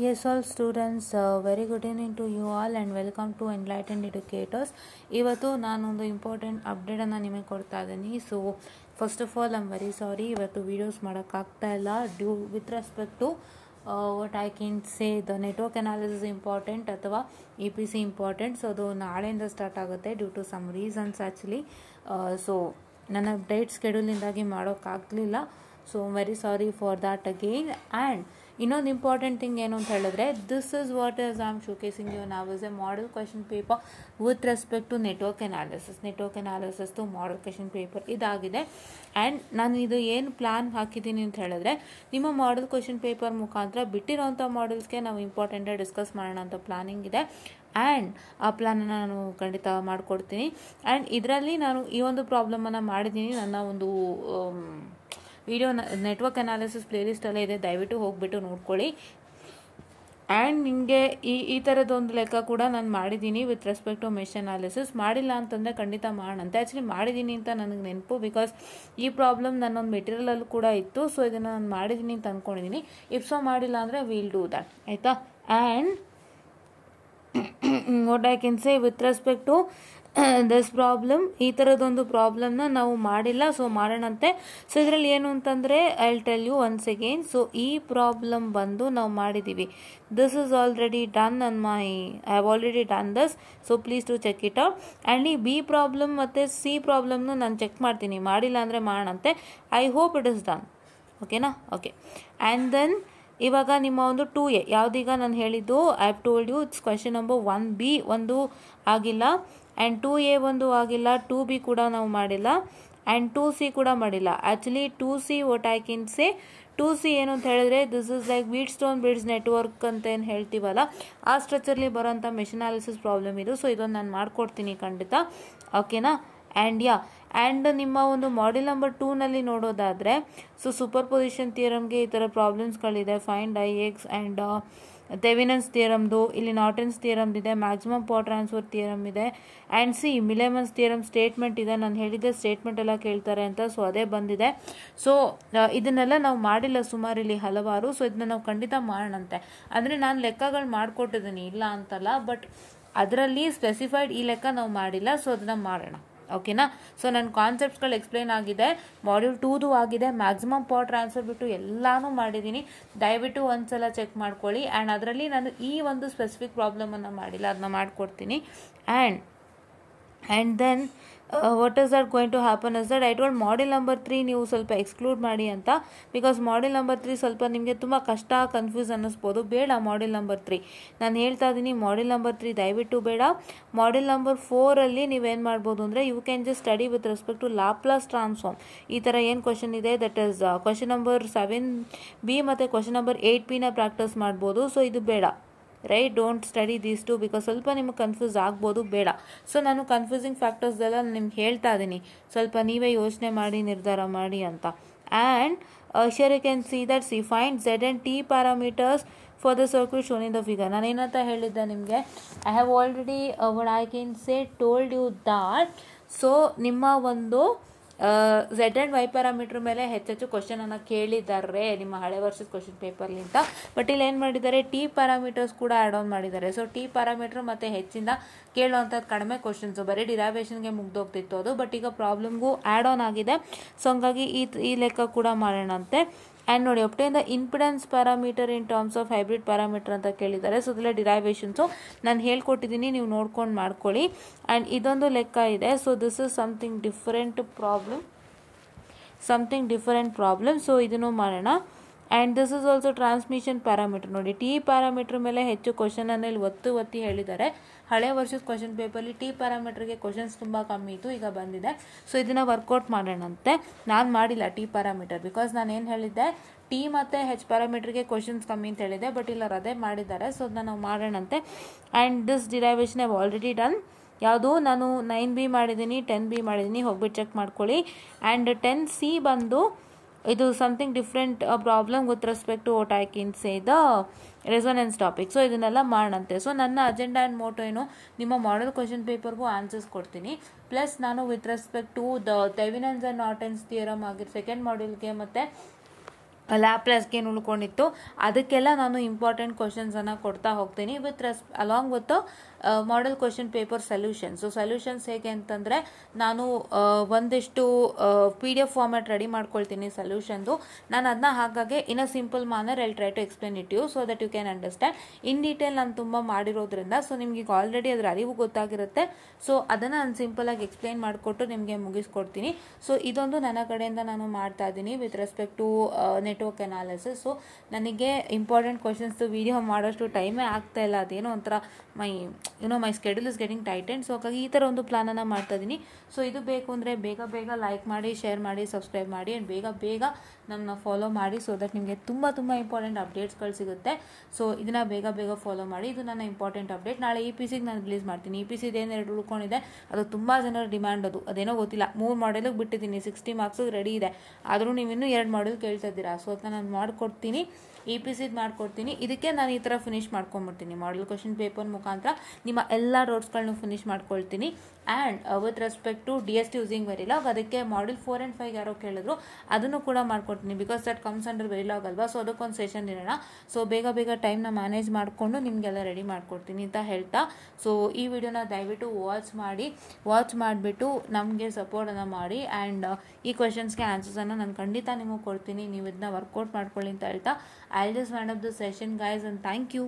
Yes, all students very good evening to you all and welcome to enlightened educators ಇವತ್ತು ನಾನೊಂದು important ಅಪ್ಡೇಟನ್ನು ನಿಮಗೆ ಕೊಡ್ತಾ ಇದ್ದೀನಿ so first of all I'm very sorry ಇವತ್ತು videos ಮಾಡೋಕ್ಕಾಗ್ತಾ ಇಲ್ಲ due with respect to what I can say the network analysis important ಅಥವಾ E P C important so ಅದು ನಾಳೆಯಿಂದ ಸ್ಟಾರ್ಟ್ ಆಗುತ್ತೆ due to some reasons actually so ನನ್ನ date ಸ್ಕೆಡ್ಯೂಲಿಂದಾಗಿ ಮಾಡೋಕ್ಕಾಗಲಿಲ್ಲ so very sorry for that again and ಇನ್ನೊಂದು important thing ಏನು ಅಂತ ಹೇಳಿದ್ರೆ this is what is I am casing you now is a model question paper with respect to network analysis network analysis to model question paper ಇದಾಗಿದೆ and ನಾನು ಇದು ಏನು plan ಹಾಕಿದ್ದೀನಿ ಅಂತ ಹೇಳಿದ್ರೆ ನಿಮ್ಮ ಮಾಡಲ್ ಕ್ವೆಶನ್ ಪೇಪರ್ ಮುಖಾಂತರ ಬಿಟ್ಟಿರೋಂಥ ಮಾಡೆಲ್ಸ್ಗೆ ನಾವು ಇಂಪಾರ್ಟೆಂಟಾಗಿ ಡಿಸ್ಕಸ್ ಮಾಡೋಣ ಅಂತ ಪ್ಲಾನಿಂಗ್ ಇದೆ ಆ್ಯಂಡ್ ಆ ಪ್ಲ್ಯಾನನ್ನು ನಾನು ಖಂಡಿತ ಮಾಡಿಕೊಡ್ತೀನಿ ಆ್ಯಂಡ್ ಇದರಲ್ಲಿ ನಾನು ಈ ಒಂದು ಪ್ರಾಬ್ಲಮನ್ನು ಮಾಡಿದ್ದೀನಿ ನನ್ನ ಒಂದು um, ವಿಡಿಯೋ ನೆಟ್ವರ್ಕ್ ಅನಾಲಿಸಿಸ್ ಪ್ಲೇಲಿಸ್ಟಲ್ಲೇ ಇದೆ ದಯವಿಟ್ಟು ಹೋಗಿಬಿಟ್ಟು ನೋಡ್ಕೊಳ್ಳಿ ಆ್ಯಂಡ್ ನಿಮಗೆ ಈ ಈ ಥರದೊಂದು ಲೆಕ್ಕ ಕೂಡ ನಾನು ಮಾಡಿದ್ದೀನಿ with respect to mesh analysis ಮಾಡಿಲ್ಲ ಅಂತಂದರೆ ಖಂಡಿತ ಮಾಡೋಣಂತೆ ಆ್ಯಕ್ಚುಲಿ ಮಾಡಿದ್ದೀನಿ ಅಂತ ನನಗೆ ನೆನಪು ಬಿಕಾಸ್ ಈ ಪ್ರಾಬ್ಲಮ್ ನನ್ನೊಂದು ಮೆಟೀರಿಯಲಲ್ಲೂ ಕೂಡ ಇತ್ತು ಸೊ ಇದನ್ನು ನಾನು ಮಾಡಿದ್ದೀನಿ ಅಂತ ಅಂದ್ಕೊಂಡಿದ್ದೀನಿ ಇಫ್ ಸೊ ಮಾಡಿಲ್ಲ ಅಂದರೆ ವಿಲ್ ಡೂ ದ್ಯಾಟ್ ಆಯಿತಾ and what I can say with respect to this problem ಈ ಥರದೊಂದು ಪ್ರಾಬ್ಲಮ್ನ ನಾವು ಮಾಡಿಲ್ಲ ಸೊ ಮಾಡೋಣಂತೆ ಸೊ ಇದರಲ್ಲಿ ಏನು ಅಂತಂದರೆ I tell you once again so ಈ ಪ್ರಾಬ್ಲಮ್ ಬಂದು ನಾವು ಮಾಡಿದ್ದೀವಿ this is already done on my I have already done thus so please to check it out and ಈ ಬಿ ಪ್ರಾಬ್ಲಮ್ ಮತ್ತು ಸಿ ಪ್ರಾಬ್ಲಮ್ನ ನಾನು ಚೆಕ್ ಮಾಡ್ತೀನಿ ಮಾಡಿಲ್ಲ ಅಂದರೆ ಮಾಡೋಣಂತೆ I hope it is done ಓಕೆನಾ ಓಕೆ ಆ್ಯಂಡ್ ದೆನ್ ಇವಾಗ ನಿಮ್ಮ ಒಂದು ಟೂ ಎ ಯಾವುದೀಗ ನಾನು ಹೇಳಿದ್ದು I have told you it's question number one B ಒಂದು ಆಗಿಲ್ಲ ಆ್ಯಂಡ್ ಟೂ ಎ ಒಂದು ಆಗಿಲ್ಲ ಟೂ ಬಿ ಕೂಡ ನಾವು ಮಾಡಿಲ್ಲ ಆ್ಯಂಡ್ ಟೂ ಸಿ ಕೂಡ ಮಾಡಿಲ್ಲ ಆ್ಯಕ್ಚುಲಿ ಟೂ ಸಿ ಕಿನ್ ಸೇ ಟೂ ಸಿ ಏನು ಅಂತ ಹೇಳಿದ್ರೆ this is like wheatstone bridge network ಅಂತ ಏನು ಹೇಳ್ತೀವಲ್ಲ ಆ ಸ್ಟ್ರಕ್ಚರ್ಲಿ ಬರೋಂಥ ಮೆಷಿನಾಲಿಸಿಸ್ ಪ್ರಾಬ್ಲಮ್ ಇದು ಸೊ ಇದೊಂದು ನಾನು ಮಾಡ್ಕೊಡ್ತೀನಿ ಖಂಡಿತ ಓಕೆನಾ ಆ್ಯಂಡ್ ಯಾ ಆ್ಯಂಡ್ ನಿಮ್ಮ ಒಂದು ಮಾಡೆಲ್ ನಂಬರ್ ಟೂನಲ್ಲಿ ನೋಡೋದಾದರೆ ಸೊ ಸೂಪರ್ ಪೊಸಿಷನ್ ಥಿಯರಮ್ಗೆ ಈ ಥರ ಪ್ರಾಬ್ಲಮ್ಸ್ಗಳಿದೆ find I X and Thevenin's ಥಿಯರಮ್ದು ಇಲ್ಲಿ ನಾಟೆನ್ಸ್ ಥಿಯರಮ್ ಇದೆ ಮ್ಯಾಕ್ಸಿಮಮ್ ಪವರ್ ಟ್ರಾನ್ಸ್ಫರ್ ಥಿಯರಮ್ ಇದೆ and C Millman's theorem statement ಇದೆ ನಾನು ಹೇಳಿದ್ದೆ ಸ್ಟೇಟ್ಮೆಂಟ್ ಎಲ್ಲ ಕೇಳ್ತಾರೆ ಅಂತ ಸೊ ಅದೇ ಬಂದಿದೆ ಸೊ uh, ಇದನ್ನೆಲ್ಲ ನಾವು ಮಾಡಿಲ್ಲ ಸುಮಾರು ಇಲ್ಲಿ ಹಲವಾರು ಸೊ ಇದನ್ನ ನಾವು ಖಂಡಿತ ಮಾಡೋಣಂತೆ ಅಂದರೆ ನಾನು ಲೆಕ್ಕಗಳು ಮಾಡಿಕೊಟ್ಟಿದ್ದೀನಿ ಇಲ್ಲ ಅಂತಲ್ಲ ಬಟ್ ಅದರಲ್ಲಿ ಸ್ಪೆಸಿಫೈಡ್ ಈ ಲೆಕ್ಕ ನಾವು ಮಾಡಿಲ್ಲ ಸೊ ಅದನ್ನ ಮಾಡೋಣ ಓಕೆನಾ ಸೊ ನನ್ನ ಕಾನ್ಸೆಪ್ಟ್ಸ್ಗಳು ಎಕ್ಸ್ಪ್ಲೈನ್ ಆಗಿದೆ ಮಾಡ್ಯೂಲ್ ಟೂದು ಆಗಿದೆ ಮ್ಯಾಕ್ಸಿಮಮ್ ಪವರ್ ಟ್ರಾನ್ಸ್ಫರ್ ಬಿಟ್ಟು ಎಲ್ಲಾನು ಮಾಡಿದ್ದೀನಿ ದಯವಿಟ್ಟು ಒಂದ್ಸಲ ಚೆಕ್ ಮಾಡ್ಕೊಳ್ಳಿ ಆ್ಯಂಡ್ ಅದರಲ್ಲಿ ನಾನು ಈ ಒಂದು ಸ್ಪೆಸಿಫಿಕ್ ಪ್ರಾಬ್ಲಮನ್ನು ಮಾಡಿಲ್ಲ ಅದನ್ನ ಮಾಡಿಕೊಡ್ತೀನಿ and and then what is that going to happen is that I told model number three ನೀವು ಸ್ವಲ್ಪ ಎಕ್ಸ್ಕ್ಲೂಡ್ ಮಾಡಿ ಅಂತ ಬಿಕಾಸ್ ಮಾಡೆಲ್ ನಂಬರ್ ತ್ರೀ ಸ್ವಲ್ಪ ನಿಮಗೆ ತುಂಬ ಕಷ್ಟ ಕನ್ಫ್ಯೂಸ್ ಅನ್ನಿಸ್ಬೋದು ಬೇಡ ಮಾಡೆಲ್ ನಂಬರ್ ತ್ರೀ ನಾನು ಹೇಳ್ತಾ ಇದ್ದೀನಿ ಮಾಡೆಲ್ ನಂಬರ್ ತ್ರೀ ದಯವಿಟ್ಟು ಬೇಡ ಮಾಡೆಲ್ ನಂಬರ್ ಫೋರಲ್ಲಿ ನೀವೇನು ಮಾಡ್ಬೋದು ಅಂದರೆ you can just study with respect to Laplace transform ಈ ಥರ ಏನು ಕ್ವಶನ್ ಇದೆ that is question number seven B ಮತ್ತು ಕ್ವಶನ್ ನಂಬರ್ ಏಯ್ಟ್ ಬಿನ ಪ್ರಾಕ್ಟೀಸ್ ಮಾಡ್ಬೋದು ಸೊ ಇದು ಬೇಡ right don't study these two because ಸ್ವಲ್ಪ ನಿಮಗೆ ಕನ್ಫ್ಯೂಸ್ ಆಗ್ಬೋದು ಬೇಡ ಸೊ ನಾನು ಕನ್ಫ್ಯೂಸಿಂಗ್ ಫ್ಯಾಕ್ಟರ್ಸ್ ಎಲ್ಲ ನಿಮ್ಗೆ ಹೇಳ್ತಾ ಇದ್ದೀನಿ ಸ್ವಲ್ಪ ನೀವೇ ಯೋಚನೆ ಮಾಡಿ ನಿರ್ಧಾರ ಮಾಡಿ ಅಂತ and sure you can see that see find Z and T parameters for the circuit shown in the figure ನಾನು ಏನಂತ ಹೇಳಿದ್ದೆ ನಿಮಗೆ I have already one I can say told you that so ನಿಮ್ಮ ಒಂದು ಝೆಡ್ ಆ್ಯಂಡ್ ವೈ ಪ್ಯಾರಾಮೀಟ್ರ್ ಮೇಲೆ ಹೆಚ್ಚೆಚ್ಚು ಕ್ವಶನನ್ನು ಕೇಳಿದ್ದಾರೆ ನಿಮ್ಮ ಹಳೆ ವರ್ಷದ ಕ್ವಶನ್ ಪೇಪರ್ಲಿಂತ ಬಟ್ ಇಲ್ಲಿ ಏನು ಮಾಡಿದ್ದಾರೆ ಟಿ ಪ್ಯಾರಾಮೀಟರ್ಸ್ ಕೂಡ ಆ್ಯಡ್ ಆನ್ ಮಾಡಿದ್ದಾರೆ ಸೊ ಟಿ ಪ್ಯಾರಾಮೀಟ್ರ್ ಮತ್ತು ಹೆಚ್ಚಿಂದ ಕೇಳುವಂಥದ್ದು ಕಡಿಮೆ ಕ್ವಶನ್ಸು ಬರೀ ಡಿರಾವೇಷನ್ಗೆ ಮುಗ್ದೋಗ್ತಿತ್ತು ಅದು ಬಟ್ ಈಗ ಪ್ರಾಬ್ಲಮ್ಗೂ ಆ್ಯಡ್ ಆನ್ ಆಗಿದೆ ಸೊ ಹಂಗಾಗಿ ಈ ಈ ಲೆಕ್ಕ ಕೂಡ ಮಾಡೋಣಂತೆ ಆ್ಯಂಡ್ ನೋಡಿ obtain the impedance parameter in terms of hybrid parameter ಅಂತ ಕೇಳಿದ್ದಾರೆ ಸೊ ಅದೆಲ್ಲ ಡಿರೈವೇಷನ್ಸು ನಾನು ಹೇಳ್ಕೊಟ್ಟಿದ್ದೀನಿ ನೀವು ನೋಡ್ಕೊಂಡು ಮಾಡ್ಕೊಳ್ಳಿ ಆ್ಯಂಡ್ ಇದೊಂದು ಲೆಕ್ಕ ಇದೆ so this is something different problem something different problem so ಇದನ್ನು ಮಾಡೋಣ and this is also transmission parameter ನೋಡಿ ಟಿ ಪ್ಯಾರಾಮೀಟ್ರ್ ಮೇಲೆ ಹೆಚ್ಚು ಕ್ವಶನನ್ನು ಇಲ್ಲಿ ಒತ್ತು ಒತ್ತಿ ಹೇಳಿದ್ದಾರೆ ಹಳೆ ವರ್ಷದ ಕ್ವಶನ್ ಪೇಪರಲ್ಲಿ ಟಿ ಪ್ಯಾರಾಮೀಟ್ರಿಗೆ ಕ್ವಶನ್ಸ್ ತುಂಬ ಕಮ್ಮಿ ಇತ್ತು ಈಗ ಬಂದಿದೆ ಸೊ ಇದನ್ನು ವರ್ಕೌಟ್ ಮಾಡೋಣಂತೆ ನಾನು ಮಾಡಿಲ್ಲ ಟಿ ಪ್ಯಾರಾಮೀಟರ್ ಬಿಕಾಸ್ ನಾನು ಏನು ಹೇಳಿದ್ದೆ ಟಿ ಮತ್ತು ಹೆಚ್ ಪ್ಯಾರಾಮೀಟ್ರಿಗೆ ಕ್ವಶನ್ಸ್ ಕಮ್ಮಿ ಅಂತ ಹೇಳಿದ್ದೆ ಬಟ್ ಇಲ್ಲ ಅದೇ ಮಾಡಿದ್ದಾರೆ ಸೊ ಅದನ್ನ ನಾವು ಮಾಡೋಣಂತೆ and this derivation have already done ಯಾವುದು ನಾನು ನೈನ್ ಬಿ ಮಾಡಿದ್ದೀನಿ ಟೆನ್ ಬಿ ಮಾಡಿದ್ದೀನಿ ಹೋಗ್ಬಿಟ್ಟು ಚೆಕ್ ಮಾಡ್ಕೊಳ್ಳಿ ಆ್ಯಂಡ್ ಟೆನ್ ಸಿ ಬಂದು ಇದು something different problem with respect to what I can say the resonance topic so ಇದನ್ನೆಲ್ಲ ಮಾಡಂತೆ ಸೊ ನನ್ನ ಅಜೆಂಡಾ ಆ್ಯಂಡ್ ಮೋಟೋ ಏನು ನಿಮ್ಮ ಮಾಡಲ್ ಕ್ವಶನ್ ಪೇಪರ್ಗೂ ಆನ್ಸರ್ಸ್ ಕೊಡ್ತೀನಿ ಪ್ಲಸ್ ನಾನು with respect to the Thevenin's and Norton's theorem ಆಗಿರ್ ಸೆಕೆಂಡ್ ಮಾಡ್ಯೂಲ್ಗೆ ಮತ್ತು ಲ್ಯಾಪ್ ಏನು ಉಳ್ಕೊಂಡಿತ್ತು ಅದಕ್ಕೆಲ್ಲ ನಾನು ಇಂಪಾರ್ಟೆಂಟ್ ಕ್ವಶನ್ಸನ್ನು ಕೊಡ್ತಾ ಹೋಗ್ತೀನಿ ವಿತ್ ರೆಸ್ along with model question paper solution so solutions ಹೇಗೆ ಅಂತಂದರೆ ನಾನು ಒಂದಿಷ್ಟು P D F format ready ಮಾಡ್ಕೊಳ್ತೀನಿ ಸೊಲ್ಯೂಷನ್ದು ನಾನು ಅದನ್ನ ಹಾಗಾಗಿ in a simple manner I'll try to explain it you so that you can understand in detail ನಾನು ತುಂಬ ಮಾಡಿರೋದ್ರಿಂದ ಸೊ ನಿಮಗೆ ಆಲ್ರೆಡಿ ಅದರ ಅರಿವು ಗೊತ್ತಾಗಿರುತ್ತೆ ಸೊ ಅದನ್ನು ನಾನು ಸಿಂಪಲಾಗಿ ಎಕ್ಸ್ಪ್ಲೈನ್ ಮಾಡಿಕೊಟ್ಟು ನಿಮಗೆ ಮುಗಿಸ್ಕೊಡ್ತೀನಿ ಸೊ ಇದೊಂದು ನನ್ನ ಕಡೆಯಿಂದ ನಾನು ಮಾಡ್ತಾ ಇದ್ದೀನಿ with respect to network analysis so ನನಗೆ ಇಂಪಾರ್ಟೆಂಟ್ ಕ್ವಶನ್ಸ್ದು ವಿಡಿಯೋ ಮಾಡೋಷ್ಟು ಟೈಮೇ ಆಗ್ತಾ ಇಲ್ಲ ಅದೇನೋ ಒಂಥರ my you know my schedule is getting tight and so ಹಾಗಾಗಿ ಈ ಥರ ಒಂದು ಪ್ಲಾನನ್ನು ಮಾಡ್ತಾ ಇದ್ದೀನಿ ಸೊ ಇದು ಬೇಕು ಅಂದರೆ ಬೇಗ ಬೇಗ ಲೈಕ್ ಮಾಡಿ ಶೇರ್ ಮಾಡಿ ಸಬ್ಸ್ಕ್ರೈಬ್ ಮಾಡಿ ಆ್ಯಂಡ್ ಬೇಗ ಬೇಗ ನಮ್ಮನ್ನ ಫಾಲೋ ಮಾಡಿ ಸೊ ದಟ್ ನಿಮಗೆ ತುಂಬ ತುಂಬ ಇಂಪಾರ್ಟೆಂಟ್ ಅಪ್ಡೇಟ್ಸ್ಗಳು ಸಿಗುತ್ತೆ ಸೊ ಇದನ್ನು ಬೇಗ ಬೇಗ ಫಾಲೋ ಮಾಡಿ ಇದು ನನ್ನ ಇಂಪಾರ್ಟೆಂಟ್ ಅಪ್ಡೇಟ್ ನಾಳೆ ಇ ಪಿ ಸಿಗೆ ನಾನು ರಿಲೀಸ್ ಮಾಡ್ತೀನಿ ಇ ಪಿ ಸಿದು ಏನು ಉಳ್ಕೊಂಡಿದೆ ಅದು ತುಂಬ ಜನರ ಡಿಮ್ಯಾಂಡ್ ಅದು ಅದೇನೋ ಗೊತ್ತಿಲ್ಲ ಮೂರು ಮಾಡೆಲಿಗೆ ಬಿಟ್ಟಿದ್ದೀನಿ ಸಿಕ್ಸ್ಟಿ ಮಾರ್ಕ್ಸಿಗೆ ರೆಡಿ ಇದೆ ಆದರೂ ನೀವು ಇನ್ನೂ ಎರಡು ಮಾಡೆಲ್ ಕೇಳ್ತಾ ಇದ್ದೀರಾ ಸೊ ಅದನ್ನ ನಾನು ಮಾಡಿಕೊಡ್ತೀನಿ ಇ e ಪಿ ಸಿದು ಮಾಡ್ಕೊಡ್ತೀನಿ ಇದಕ್ಕೆ ನಾನು ಈ ಥರ ಫಿನಿಶ್ ಮಾಡ್ಕೊಂಬಿಡ್ತೀನಿ ಮಾಡೆಲ್ ಕ್ವಶನ್ ಪೇಪರ್ ಮುಖಾಂತರ ನಿಮ್ಮ ಎಲ್ಲ ರೋಡ್ಸ್ಗಳನ್ನೂ ಫಿನಿಷ್ ಮಾಡ್ಕೊಳ್ತೀನಿ and with respect to D S T using Verilog ಅದಕ್ಕೆ ಮಾಡ್ಯೂಲ್ ಫೋರ್ ಆ್ಯಂಡ್ ಫೈವ್ ಯಾರೋ ಕೇಳಿದ್ರು ಅದನ್ನು ಕೂಡ ಮಾಡ್ಕೊಡ್ತೀನಿ because that comes under Verilog ಅಲ್ವಾ ಸೊ ಅದಕ್ಕೊಂದು ಸೆಷನ್ ಇರೋಣ ಸೊ ಬೇಗ ಬೇಗ ಟೈಮ್ನ ಮ್ಯಾನೇಜ್ ಮಾಡಿಕೊಂಡು ನಿಮಗೆಲ್ಲ ರೆಡಿ ಮಾಡ್ಕೊಡ್ತೀನಿ ಅಂತ ಹೇಳ್ತಾ ಸೊ ಈ ವಿಡಿಯೋನ ದಯವಿಟ್ಟು ವಾಚ್ ಮಾಡಿ ವಾಚ್ ಮಾಡಿಬಿಟ್ಟು ನಮಗೆ ಸಪೋರ್ಟನ್ನು ಮಾಡಿ ಆ್ಯಂಡ್ uh, ಈ ಕ್ವೆಶನ್ಸ್ಗೆ ಆನ್ಸರ್ಸನ್ನು ನಾನು ಖಂಡಿತ ನಿಮಗೆ ಕೊಡ್ತೀನಿ ನೀವು ಇದನ್ನ ವರ್ಕೌಟ್ ಮಾಡ್ಕೊಳ್ಳಿ ಅಂತ ಹೇಳ್ತಾ I just man of the session guys and thank you